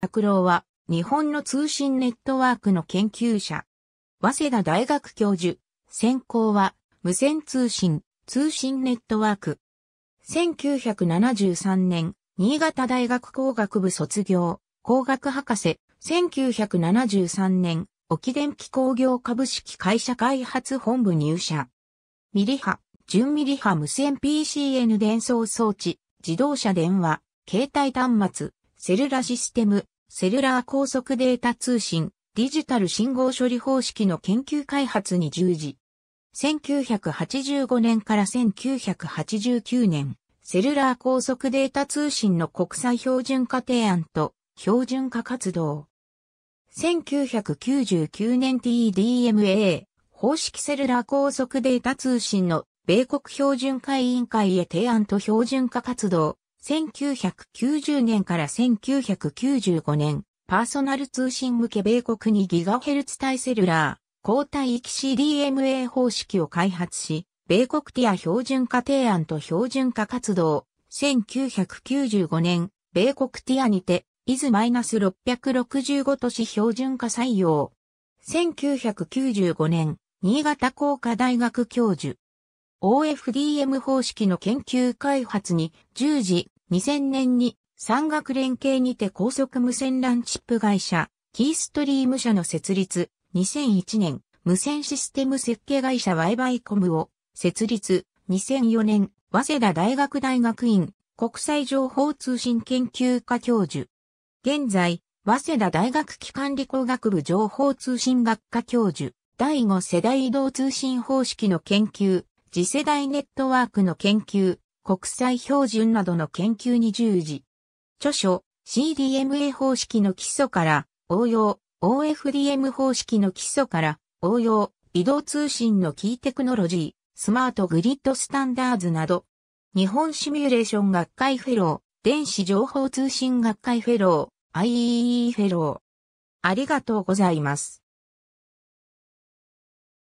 拓郎は、日本の通信ネットワークの研究者。早稲田大学教授。専攻は、無線通信、通信ネットワーク。1973年、新潟大学工学部卒業、工学博士。1973年、沖電機工業株式会社開発本部入社。ミリ波、純ミリ波無線 PCN 伝送装置、自動車電話、携帯端末、セルラシステム、セルラー高速データ通信、デジタル信号処理方式の研究開発に従事。1985年から1989年、セルラー高速データ通信の国際標準化提案と標準化活動。1999年 TDMA 方式セルラー高速データ通信の米国標準化委員会へ提案と標準化活動1990年から1995年、パーソナル通信向け米国ガ g h z 対セルラー、交代域 CDMA 方式を開発し、米国ティア標準化提案と標準化活動、1995年、米国ティアにて、イズ -665 都市標準化採用。1995年、新潟工科大学教授。OFDM 方式の研究開発に従事、2000年に産学連携にて高速無線 LAN チップ会社、キーストリーム社の設立。2001年、無線システム設計会社ワイバイコムを設立。2004年、早稲田大学大学院国際情報通信研究科教授。現在、早稲田大学機関理工学部情報通信学科教授。第5世代移動通信方式の研究、次世代ネットワークの研究、国際標準などの研究に従事。著書、CDMA 方式の基礎から応用、OFDM 方式の基礎から応用、移動通信のキーテクノロジー、スマートグリッドスタンダーズなど、日本シミュレーション学会フェロー、電子情報通信学会フェロー、i e e フェロー。ありがとうございます。